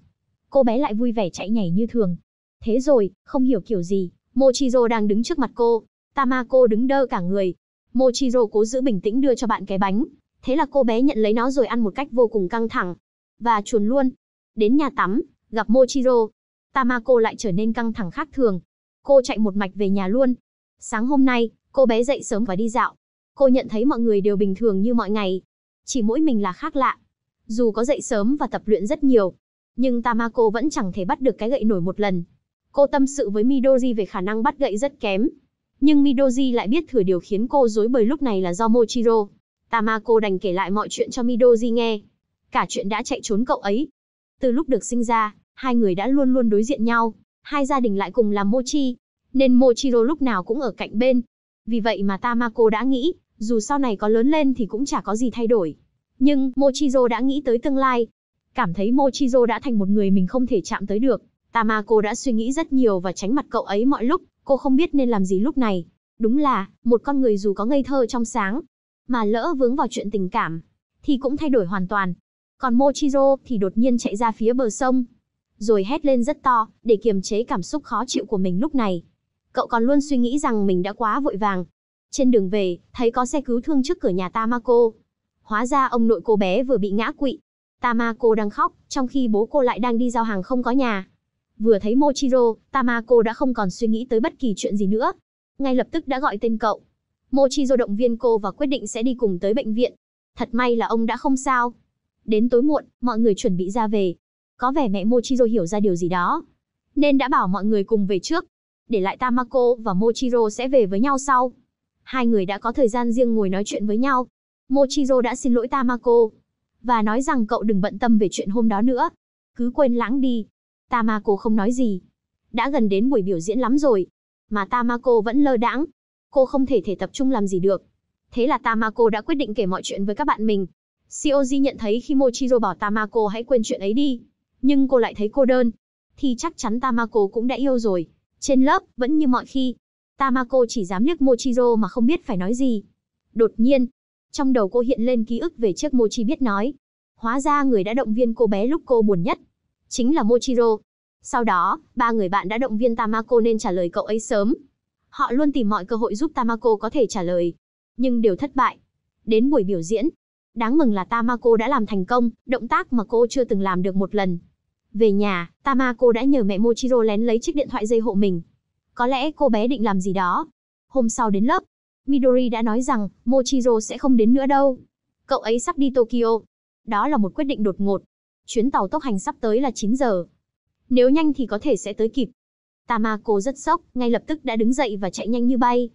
Cô bé lại vui vẻ chạy nhảy như thường. Thế rồi, không hiểu kiểu gì, Mochiro đang đứng trước mặt cô. Tamako đứng đơ cả người. Mochiro cố giữ bình tĩnh đưa cho bạn cái bánh. Thế là cô bé nhận lấy nó rồi ăn một cách vô cùng căng thẳng. Và chuồn luôn. Đến nhà tắm, gặp Mochiro. Tamako lại trở nên căng thẳng khác thường cô chạy một mạch về nhà luôn. Sáng hôm nay, cô bé dậy sớm và đi dạo. Cô nhận thấy mọi người đều bình thường như mọi ngày. Chỉ mỗi mình là khác lạ. Dù có dậy sớm và tập luyện rất nhiều, nhưng Tamako vẫn chẳng thể bắt được cái gậy nổi một lần. Cô tâm sự với Midori về khả năng bắt gậy rất kém. Nhưng Midori lại biết thừa điều khiến cô dối bời lúc này là do Mochiro. Tamako đành kể lại mọi chuyện cho Midori nghe. Cả chuyện đã chạy trốn cậu ấy. Từ lúc được sinh ra, hai người đã luôn luôn đối diện nhau, hai gia đình lại cùng làm Mochi, nên Mochiro lúc nào cũng ở cạnh bên. Vì vậy mà Tamako đã nghĩ, dù sau này có lớn lên thì cũng chả có gì thay đổi. Nhưng Mochiro đã nghĩ tới tương lai, cảm thấy Mochiro đã thành một người mình không thể chạm tới được. Tamako đã suy nghĩ rất nhiều và tránh mặt cậu ấy mọi lúc, cô không biết nên làm gì lúc này. Đúng là, một con người dù có ngây thơ trong sáng, mà lỡ vướng vào chuyện tình cảm, thì cũng thay đổi hoàn toàn. Còn Mochiro thì đột nhiên chạy ra phía bờ sông, rồi hét lên rất to, để kiềm chế cảm xúc khó chịu của mình lúc này. Cậu còn luôn suy nghĩ rằng mình đã quá vội vàng. Trên đường về, thấy có xe cứu thương trước cửa nhà Tamako. Hóa ra ông nội cô bé vừa bị ngã quỵ. Tamako đang khóc, trong khi bố cô lại đang đi giao hàng không có nhà. Vừa thấy Mochiro, Tamako đã không còn suy nghĩ tới bất kỳ chuyện gì nữa. Ngay lập tức đã gọi tên cậu. Mochiro động viên cô và quyết định sẽ đi cùng tới bệnh viện. Thật may là ông đã không sao. Đến tối muộn, mọi người chuẩn bị ra về, có vẻ mẹ Mochiro hiểu ra điều gì đó, nên đã bảo mọi người cùng về trước, để lại Tamako và Mochiro sẽ về với nhau sau. Hai người đã có thời gian riêng ngồi nói chuyện với nhau. Mochiro đã xin lỗi Tamako và nói rằng cậu đừng bận tâm về chuyện hôm đó nữa, cứ quên lãng đi. Tamako không nói gì. Đã gần đến buổi biểu diễn lắm rồi, mà Tamako vẫn lơ đãng. Cô không thể thể tập trung làm gì được. Thế là Tamako đã quyết định kể mọi chuyện với các bạn mình. Shioji nhận thấy khi Mochiro bảo Tamako hãy quên chuyện ấy đi, nhưng cô lại thấy cô đơn. Thì chắc chắn Tamako cũng đã yêu rồi. Trên lớp, vẫn như mọi khi, Tamako chỉ dám liếc Mochiro mà không biết phải nói gì. Đột nhiên, trong đầu cô hiện lên ký ức về chiếc Mochi biết nói. Hóa ra người đã động viên cô bé lúc cô buồn nhất, chính là Mochiro. Sau đó, ba người bạn đã động viên Tamako nên trả lời cậu ấy sớm. Họ luôn tìm mọi cơ hội giúp Tamako có thể trả lời, nhưng đều thất bại. Đến buổi biểu diễn, đáng mừng là Tamako đã làm thành công, động tác mà cô chưa từng làm được một lần. Về nhà, Tamako đã nhờ mẹ Mochiro lén lấy chiếc điện thoại dây hộ mình. Có lẽ cô bé định làm gì đó. Hôm sau đến lớp, Midori đã nói rằng Mochiro sẽ không đến nữa đâu. Cậu ấy sắp đi Tokyo. Đó là một quyết định đột ngột. Chuyến tàu tốc hành sắp tới là 9 giờ. Nếu nhanh thì có thể sẽ tới kịp. Tamako rất sốc, ngay lập tức đã đứng dậy và chạy nhanh như bay.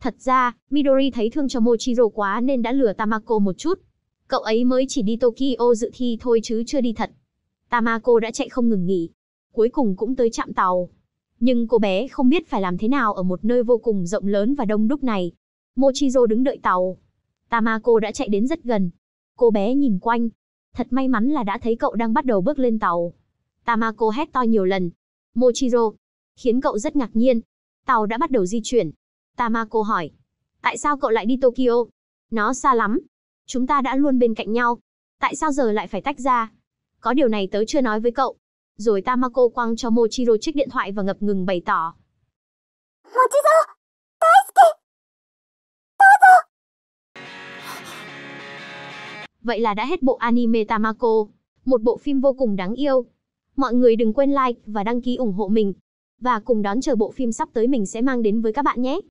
Thật ra, Midori thấy thương cho Mochiro quá nên đã lừa Tamako một chút. Cậu ấy mới chỉ đi Tokyo dự thi thôi chứ chưa đi thật. Tamako đã chạy không ngừng nghỉ, cuối cùng cũng tới trạm tàu. Nhưng cô bé không biết phải làm thế nào ở một nơi vô cùng rộng lớn và đông đúc này. Mochizo đứng đợi tàu. Tamako đã chạy đến rất gần. Cô bé nhìn quanh. Thật may mắn là đã thấy cậu đang bắt đầu bước lên tàu. Tamako hét to nhiều lần. Mochizo. Khiến cậu rất ngạc nhiên. Tàu đã bắt đầu di chuyển. Tamako hỏi. Tại sao cậu lại đi Tokyo? Nó xa lắm. Chúng ta đã luôn bên cạnh nhau. Tại sao giờ lại phải tách ra? Có điều này tớ chưa nói với cậu. Rồi Tamako quăng cho Mochiro chiếc điện thoại và ngập ngừng bày tỏ. Mochiro, Daisuke, Tozo. Vậy là đã hết bộ anime Tamako, một bộ phim vô cùng đáng yêu. Mọi người đừng quên like và đăng ký ủng hộ mình. Và cùng đón chờ bộ phim sắp tới mình sẽ mang đến với các bạn nhé.